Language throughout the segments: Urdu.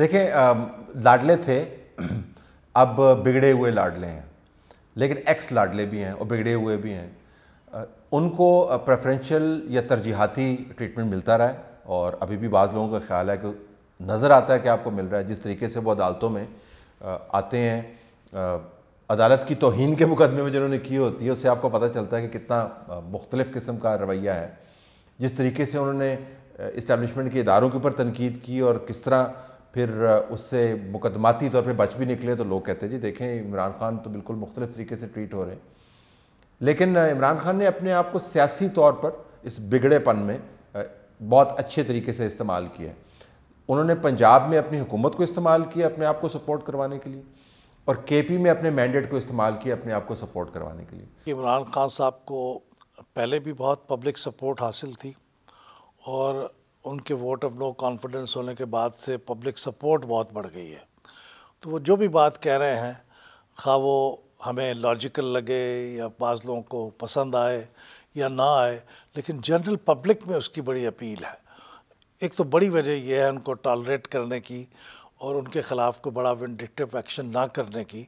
دیکھیں لاڈلے تھے اب بگڑے ہوئے لاڈلے ہیں لیکن ایکس لاڈلے بھی ہیں اور بگڑے ہوئے بھی ہیں ان کو پریفرینشیل یا ترجیحاتی ٹریٹمنٹ ملتا رہا ہے اور ابھی بھی بعض لوگوں کا خیال ہے کہ نظر آتا ہے کہ آپ کو مل رہا ہے جس طریقے سے وہ عدالتوں میں آتے ہیں عدالت کی توہین کے مقدمے میں جنہوں نے کی ہوتی ہے اس سے آپ کو پتہ چلتا ہے کہ کتنا مختلف قسم کا رویہ ہے جس طریقے سے انہوں نے اسٹیبلشمنٹ کے اداروں کے اوپر تنقید کی اور کس طرح پھر اس سے مقدماتی طور پہ بچ بھی نکلے تو لوگ کہتے ہیں جی دیکھیں عمران خان تو بالکل مختلف طریقے سے ٹریٹ ہو رہے ہیں لیکن عمران خان نے اپنے آپ کو سیاسی طور پر اس بگڑے پن میں بہت اچھے طریقے سے استعمال کیا انہوں نے پنجاب میں اپنی حکومت کو استعمال کیا اپنے آپ کو سپورٹ کروانے کے لیے اور کے پی میں اپنے مینڈیٹ کو استعمال کیا اپنے آپ کو سپورٹ کروانے کے لیے عمران خان صاحب کو پہلے بھی بہت پبلک سپورٹ حاصل تھی اور ان کے ووٹ آف نو کانفیڈنس ہونے کے بعد سے پبلک سپورٹ بہت بڑھ گئی ہے تو وہ جو بھی بات کہہ رہے ہیں خواہ وہ ہمیں لاجیکل لگے یا بعض لوگوں کو پسند آئے یا نہ آئے لیکن جنرل پبلک میں اس کی بڑی اپیل ہے ایک تو بڑی وجہ یہ ہے ان کو ٹالریٹ کرنے کی اور ان کے خلاف کو بڑا ونڈکٹیو ایکشن نہ کرنے کی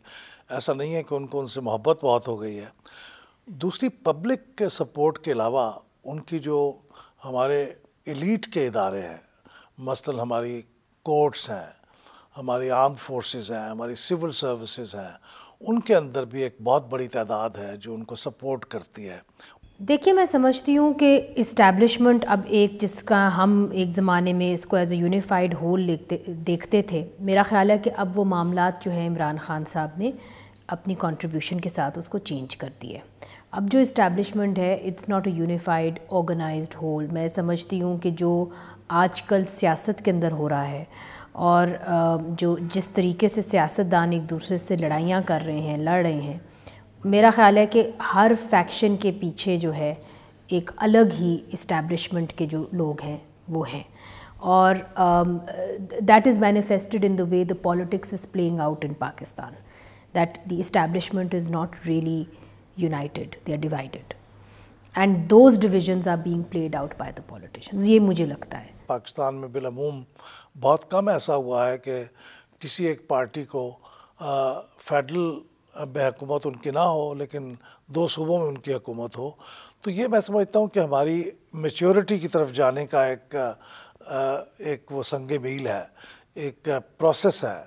ایسا نہیں ہے کہ ان کو ان سے محبت بہت ہو گئی ہے دوسری پبلک کے سپورٹ کے علاوہ ان کی جو ہمارے ایلیٹ کے ادارے ہیں مثلا ہماری کورٹس ہیں ہماری آرم فورسز ہیں ہماری سول سروسز ہیں ان کے اندر بھی ایک بہت بڑی تعداد ہے جو ان کو سپورٹ کرتی ہے دیکھیے میں سمجھتی ہوں کہ اسٹیبلشمنٹ اب ایک جس کا ہم ایک زمانے میں اس کو ایز اے یونیفائڈ ہول دیکھتے تھے میرا خیال ہے کہ اب وہ معاملات جو ہیں عمران خان صاحب نے اپنی کنٹریبیوشن کے ساتھ اس کو چینج کر دیے اب جو اسٹیبلشمنٹ ہے it's not a unified organised whole میں سمجھتی ہوں کہ جو آج کل سیاست کے اندر ہو رہا ہے اور جو جس طریقے سے سیاست دان ایک دوسرے سے لڑائیاں کر رہے ہیں لڑ رہے ہیں میرا خیال ہے کہ ہر فیکشن کے پیچھے جو ہے ایک الگ ہی اسٹیبلشمنٹ کے جو لوگ ہیں وہ ہیں اور that is manifested in the way the politics is playing out in Pakistan that the establishment is not really united they are divided and those divisions are being played out by the politicians یہ مجھے لگتا ہے پاکستان میں بالعموم بہت کم ایسا ہوا ہے کہ کسی ایک پارٹی کو فیڈرل میں حکومت ان کی نہ ہو لیکن دو صوبوں میں ان کی حکومت ہو تو یہ میں سمجھتا ہوں کہ ہماری میچیورٹی کی طرف جانے کا ایک ایک وہ سنگ میل ہے ایک پروسیس ہے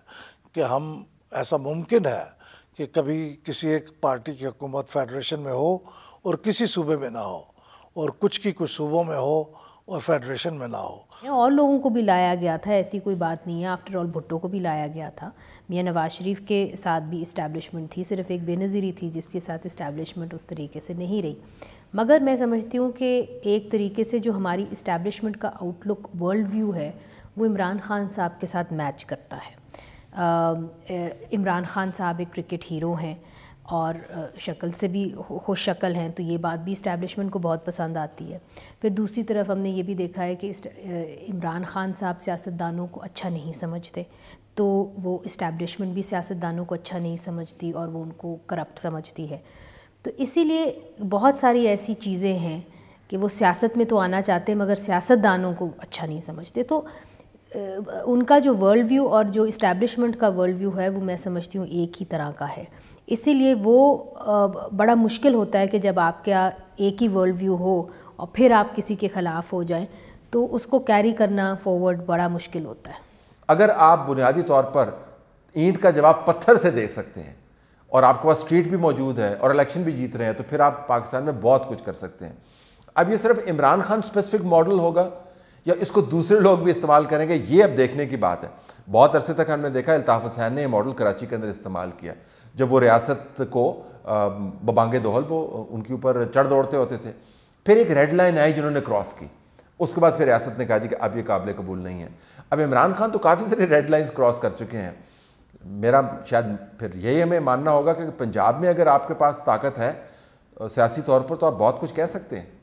کہ ہم ایسا ممکن ہے کہ کبھی کسی ایک پارٹی کی حکومت فیڈریشن میں ہو اور کسی صوبے میں نہ ہو اور کچھ کی کچھ صوبوں میں ہو اور فیڈریشن میں نہ ہو اور لوگوں کو بھی لایا گیا تھا ایسی کوئی بات نہیں ہے آفٹر آل بھٹو کو بھی لایا گیا تھا میاں نواز شریف کے ساتھ بھی اسٹیبلشمنٹ تھی صرف ایک بے نظیری تھی جس کے ساتھ اسٹیبلشمنٹ اس طریقے سے نہیں رہی مگر میں سمجھتی ہوں کہ ایک طریقے سے جو ہماری اسٹیبلشمنٹ کا آؤٹ لک ورلڈ ویو ہے وہ عمران خان صاحب کے ساتھ میچ کرتا ہے عمران خان صاحب ایک کرکٹ ہیرو ہیں اور شکل سے بھی خوش شکل ہیں تو یہ بات بھی اسٹیبلشمنٹ کو بہت پسند آتی ہے پھر دوسری طرف ہم نے یہ بھی دیکھا ہے کہ عمران خان صاحب سیاستدانوں کو اچھا نہیں سمجھتے تو وہ اسٹیبلشمنٹ بھی سیاستدانوں کو اچھا نہیں سمجھتی اور وہ ان کو کرپٹ سمجھتی ہے تو اسی لیے بہت ساری ایسی چیزیں ہیں کہ وہ سیاست میں تو آنا چاہتے ہیں مگر سیاستدانوں کو اچھا نہیں سمجھتے تو ان کا جو ورلڈ ویو اور جو اسٹیبلشمنٹ کا ورلڈ ویو ہے وہ میں سمجھتی ہوں ایک ہی طرح کا ہے اسی لیے وہ بڑا مشکل ہوتا ہے کہ جب آپ کا ایک ہی ورلڈ ویو ہو اور پھر آپ کسی کے خلاف ہو جائیں تو اس کو کیری کرنا فارورڈ بڑا مشکل ہوتا ہے اگر آپ بنیادی طور پر اینٹ کا جواب پتھر سے دے سکتے ہیں اور آپ کے پاس اسٹریٹ بھی موجود ہے اور الیکشن بھی جیت رہے ہیں تو پھر آپ پاکستان میں بہت کچھ کر سکتے ہیں اب یہ صرف عمران خان اسپیسیفک ماڈل ہوگا یا اس کو دوسرے لوگ بھی استعمال کریں گے یہ اب دیکھنے کی بات ہے بہت عرصے تک ہم نے دیکھا الطاف حسین نے یہ ماڈل کراچی کے اندر استعمال کیا جب وہ ریاست کو ببانگے دوہل وہ ان کے اوپر چڑھ دوڑتے ہوتے تھے پھر ایک ریڈ لائن آئی جنہوں نے کراس کی اس کے بعد پھر ریاست نے کہا جی کہ اب یہ قابل قبول نہیں ہے اب عمران خان تو کافی سارے ریڈ لائنز کراس کر چکے ہیں میرا شاید پھر یہی ہمیں ماننا ہوگا کہ پنجاب میں اگر آپ کے پاس طاقت ہے سیاسی طور پر تو آپ بہت کچھ کہہ سکتے ہیں